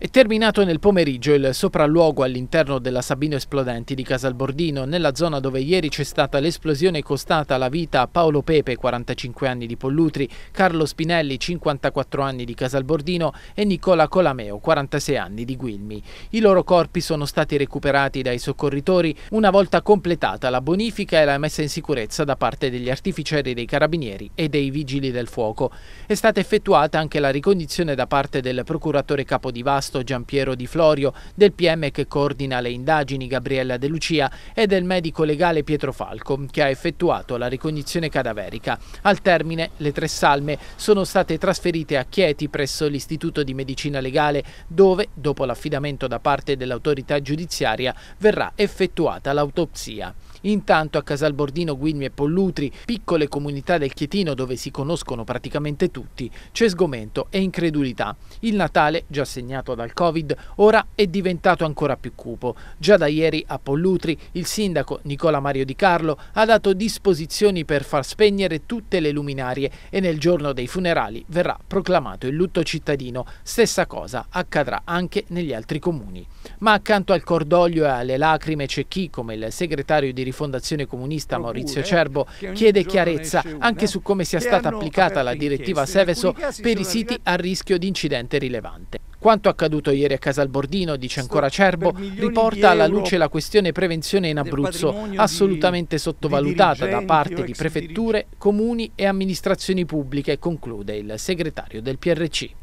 È terminato nel pomeriggio il sopralluogo all'interno della Sabino Esplodenti di Casalbordino, nella zona dove ieri c'è stata l'esplosione costata la vita a Paolo Pepe, 45 anni di Pollutri, Carlo Spinelli, 54 anni di Casalbordino e Nicola Colameo, 46 anni di Guilmi. I loro corpi sono stati recuperati dai soccorritori una volta completata la bonifica e la messa in sicurezza da parte degli artificieri dei carabinieri e dei vigili del fuoco. È stata effettuata anche la ricognizione da parte del procuratore capo di Vasco arresto Giampiero Di Florio, del PM che coordina le indagini Gabriella De Lucia e del medico legale Pietro Falco che ha effettuato la ricognizione cadaverica. Al termine le tre salme sono state trasferite a Chieti presso l'Istituto di Medicina Legale dove, dopo l'affidamento da parte dell'autorità giudiziaria, verrà effettuata l'autopsia. Intanto a Casalbordino, Guilmi e Pollutri, piccole comunità del Chietino dove si conoscono praticamente tutti, c'è sgomento e incredulità. Il Natale, già segnato dal Covid, ora è diventato ancora più cupo. Già da ieri a Pollutri il sindaco Nicola Mario Di Carlo ha dato disposizioni per far spegnere tutte le luminarie e nel giorno dei funerali verrà proclamato il lutto cittadino. Stessa cosa accadrà anche negli altri comuni. Ma accanto al cordoglio e alle lacrime c'è chi, come il segretario di Rifondazione Comunista Maurizio Cerbo chiede chiarezza anche su come sia stata applicata la direttiva Seveso per i siti a rischio di incidente rilevante. Quanto accaduto ieri a Casalbordino, dice ancora Cerbo, riporta alla luce la questione prevenzione in Abruzzo, assolutamente sottovalutata da parte di prefetture, comuni e amministrazioni pubbliche, conclude il segretario del PRC.